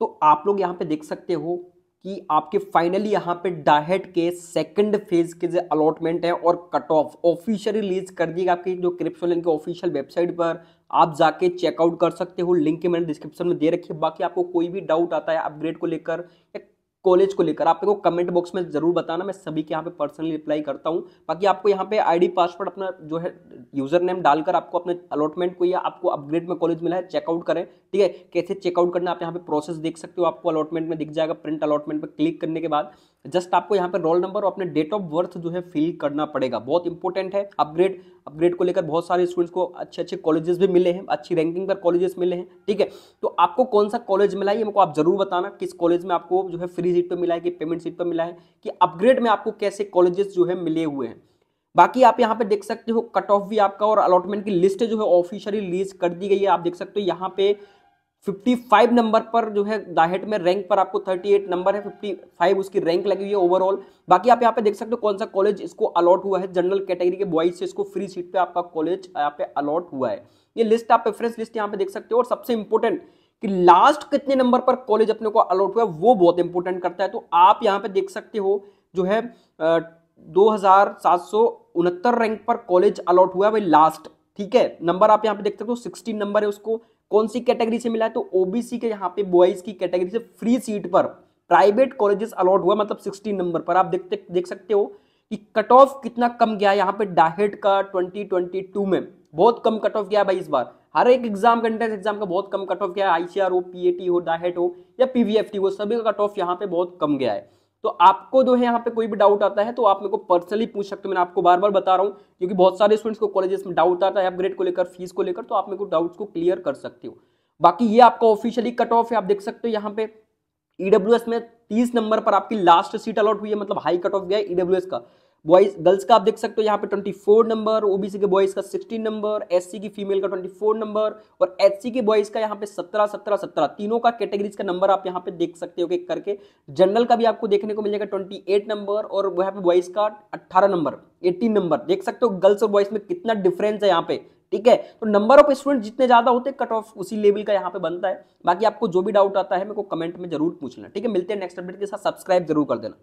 तो आप लोग यहाँ पे देख सकते हो कि आपके फाइनली यहाँ पे डाहेट के सेकंड फेज के जो अलॉटमेंट है और कट ऑफ ऑफिशियल रिलीज कर दिएगा आपके जो क्रिप्सो लिंक ऑफिशियल वेबसाइट पर आप जाके चेकआउट कर सकते हो लिंक के मैंने डिस्क्रिप्शन में दे रखी है बाकी आपको कोई भी डाउट आता है अपग्रेड को लेकर या कॉलेज को लेकर आप मेरे को कमेंट बॉक्स में जरूर बताना मैं सभी के यहाँ पे पर्सनली रिप्लाई करता हूँ बाकी आपको यहाँ पे आईडी पासवर्ड अपना जो है यूजर नेम डालकर आपको अपने अलॉटमेंट को या आपको अपग्रेड में कॉलेज मिला है चेकआउट करें ठीक है कैसे चेकआउट करना आप यहाँ पे प्रोसेस देख सकते हो आपको अलॉटमेंट में दिख जाएगा प्रिंट अलॉटमेंट पर क्लिक करने के बाद जस्ट आपको यहाँ पर रोल नंबर और अपने डेट ऑफ बर्थ जो है फिल करना पड़ेगा बहुत इंपॉर्टेंट है अपग्रेड अपग्रेड को लेकर बहुत सारे स्टूडेंट्स को अच्छे अच्छे कॉलेजेस भी मिले हैं अच्छी रैंकिंग पर कॉलेजेस मिले हैं ठीक है तो आपको कौन सा कॉलेज मिला है ये मेरे आप जरूर बताना किस कॉलेज में आपको जो है फ्री सीट पर मिला है कि पेमेंट सीट पर मिला है कि अपग्रेड में आपको कैसे कॉलेजेस जो है मिले हुए हैं बाकी आप यहाँ पे देख सकते हो कट ऑफ भी आपका और अलॉटमेंट की लिस्ट जो है ऑफिशियली रिलीज कर दी गई है आप देख सकते हो यहाँ पे 55 नंबर पर जो है दाहेट में रैंक पर आपको 38 नंबर है 55 उसकी रैंक लगी हुई है ओवरऑल बाकी आप यहाँ पे देख सकते हो कौन सा कॉलेज इसको अलॉट हुआ है जनरल कैटेगरी के बॉयज से इसको फ्री सीट पे आपका कॉलेज यहाँ पे अलॉट हुआ है ये लिस्ट आप प्रेफरेंस लिस्ट यहाँ पे देख सकते हो और सबसे इंपॉर्टेंट कि लास्ट कितने नंबर पर कॉलेज अपने को अलॉट हुआ है वो बहुत इंपॉर्टेंट करता है तो आप यहाँ पे देख सकते हो जो है दो रैंक पर कॉलेज अलॉट हुआ है भाई लास्ट ठीक है नंबर आप यहाँ पे देख सकते हो सिक्सटीन नंबर है उसको कौन सी कैटेगरी से मिला है तो ओबीसी के यहाँ पे बॉयज की कैटेगरी से फ्री सीट पर प्राइवेट कॉलेजेस अलॉट हुआ मतलब सिक्सटीन नंबर पर आप देखते देख सकते हो कि कट ऑफ कितना कम गया यहाँ पे डाहेड का 2022 में बहुत कम कट ऑफ गया भाई इस बार हर एक एग्जाम एंट्रेंस एग्जाम का बहुत कम कट ऑफ गया आईसीआर हो टी हो डाहेट हो या टी हो सभी का कट ऑफ यहाँ पे बहुत कम गया है तो आपको जो है यहाँ पे कोई भी डाउट आता है तो आप मेरे को पर्सनली पूछ सकते हो मैं आपको बार बार बता रहा हूँ क्योंकि बहुत सारे स्टूडेंट्स को कॉलेजेस में डाउट आता है अपग्रेड को लेकर फीस को लेकर तो आप मेरे को डाउट्स को क्लियर कर सकते हो बाकी ये आपका ऑफिशियली कट ऑफ है आप देख सकते हो यहाँ पे ईडब्ल्यू e में तीस नंबर पर आपकी लास्ट सीट अलॉट हुई है मतलब हाई कट ऑफ गया है e ईडब्ल्यू का बॉयज गर्ल्स का आप देख सकते हो यहाँ पे 24 नंबर ओबीसी के बॉयज का 16 नंबर एससी की फीमेल का 24 नंबर और एचसी के बॉयज का यहाँ पे 17 17 17 तीनों का कैटेगरीज का नंबर आप यहाँ पे देख सकते हो एक करके जनरल का भी आपको देखने को मिलेगा 28 नंबर और यहाँ पे बॉयज का 18 नंबर 18 नंबर देख सकते हो गर्ल्स और बॉयज में कितना डिफरेंस है यहाँ पे ठीक है तो नंबर ऑफ स्टूडेंट जितने ज्यादा होते हैं कट ऑफ उसी लेवल का यहाँ पे बनता है बाकी आपको जो भी डाउट आता है मेरे को कमेंट में जरूर पूछना ठीक है मिलते हैं नेक्स्ट अपडेट के साथ सब्सक्राइब जरूर कर देना